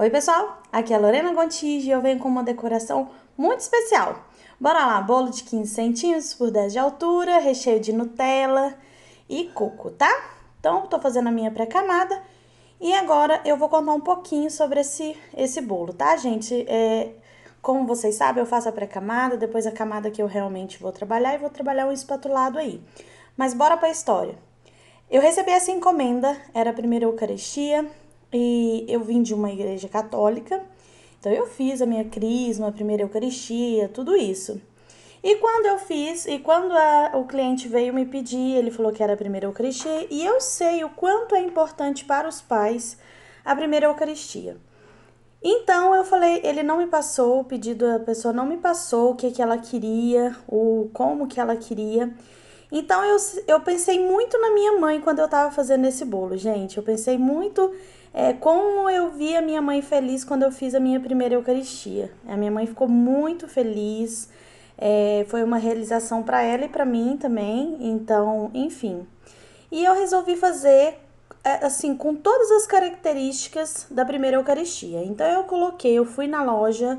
Oi, pessoal! Aqui é a Lorena Gontijo e eu venho com uma decoração muito especial. Bora lá, bolo de 15 centímetros por 10 de altura, recheio de Nutella e coco, tá? Então, tô fazendo a minha pré-camada e agora eu vou contar um pouquinho sobre esse, esse bolo, tá, gente? É, como vocês sabem, eu faço a pré-camada, depois a camada que eu realmente vou trabalhar e vou trabalhar um espatulado aí. Mas bora pra história. Eu recebi essa encomenda, era a primeira Eucaristia, e eu vim de uma igreja católica, então eu fiz a minha crisma, a primeira eucaristia, tudo isso. E quando eu fiz, e quando a, o cliente veio me pedir, ele falou que era a primeira eucaristia, e eu sei o quanto é importante para os pais a primeira eucaristia. Então eu falei, ele não me passou, o pedido a pessoa não me passou o que, que ela queria, o como que ela queria. Então eu, eu pensei muito na minha mãe quando eu tava fazendo esse bolo, gente. Eu pensei muito é, como eu vi a minha mãe feliz quando eu fiz a minha primeira Eucaristia. A minha mãe ficou muito feliz. É, foi uma realização para ela e para mim também. Então, enfim. E eu resolvi fazer é, assim com todas as características da primeira Eucaristia. Então eu coloquei, eu fui na loja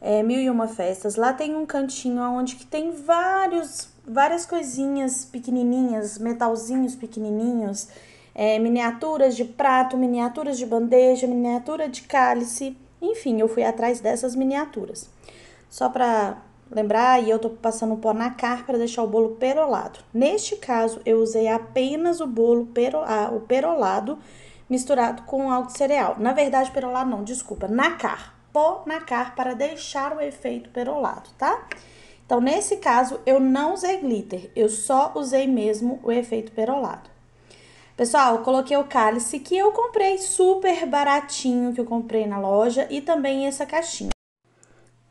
é, Mil e Uma Festas. Lá tem um cantinho onde que tem vários várias coisinhas pequenininhas, metalzinhos pequenininhos, é, miniaturas de prato, miniaturas de bandeja, miniatura de cálice, enfim, eu fui atrás dessas miniaturas. Só para lembrar, e eu tô passando o pó na car para deixar o bolo perolado. Neste caso, eu usei apenas o bolo pero, ah, o perolado misturado com alto cereal. Na verdade, perolado não, desculpa, na car Pó na car para deixar o efeito perolado, tá? Então, nesse caso, eu não usei glitter, eu só usei mesmo o efeito perolado. Pessoal, eu coloquei o cálice que eu comprei super baratinho, que eu comprei na loja, e também essa caixinha.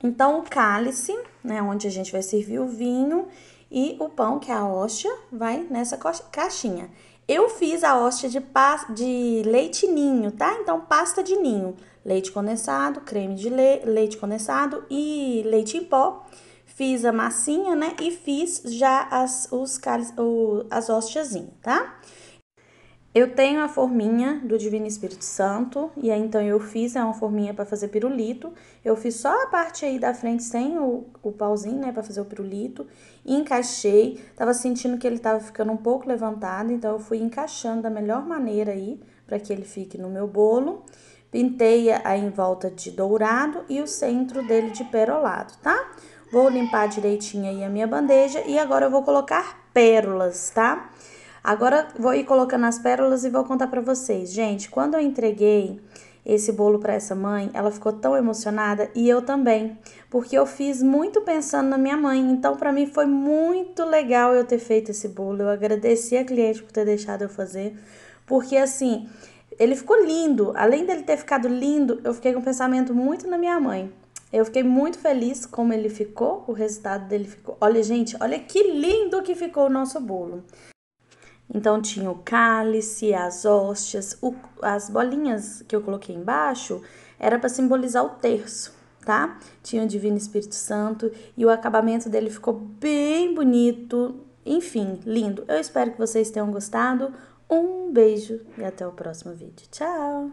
Então, o cálice, né, onde a gente vai servir o vinho, e o pão, que é a hóstia, vai nessa caixinha. Eu fiz a hóstia de, de leite ninho, tá? Então, pasta de ninho, leite condensado, creme de le leite condensado e leite em pó fiz a massinha, né? E fiz já as, os cálices, o, as hostiazinhas, tá? Eu tenho a forminha do Divino Espírito Santo, e aí então eu fiz, é uma forminha para fazer pirulito. Eu fiz só a parte aí da frente sem o, o pauzinho, né, para fazer o pirulito. Encaixei, tava sentindo que ele tava ficando um pouco levantado, então eu fui encaixando da melhor maneira aí, para que ele fique no meu bolo. Pintei a em volta de dourado e o centro dele de perolado, tá? Vou limpar direitinho aí a minha bandeja e agora eu vou colocar pérolas, tá? Agora vou ir colocando as pérolas e vou contar pra vocês. Gente, quando eu entreguei esse bolo para essa mãe, ela ficou tão emocionada e eu também, porque eu fiz muito pensando na minha mãe. Então, para mim foi muito legal eu ter feito esse bolo. Eu agradeci a cliente por ter deixado eu fazer, porque assim, ele ficou lindo. Além dele ter ficado lindo, eu fiquei com um pensamento muito na minha mãe. Eu fiquei muito feliz como ele ficou, o resultado dele ficou. Olha, gente, olha que lindo que ficou o nosso bolo. Então tinha o cálice, as hóstias, o, as bolinhas que eu coloquei embaixo era para simbolizar o terço, tá? Tinha o Divino Espírito Santo e o acabamento dele ficou bem bonito, enfim, lindo. Eu espero que vocês tenham gostado. Um beijo e até o próximo vídeo. Tchau!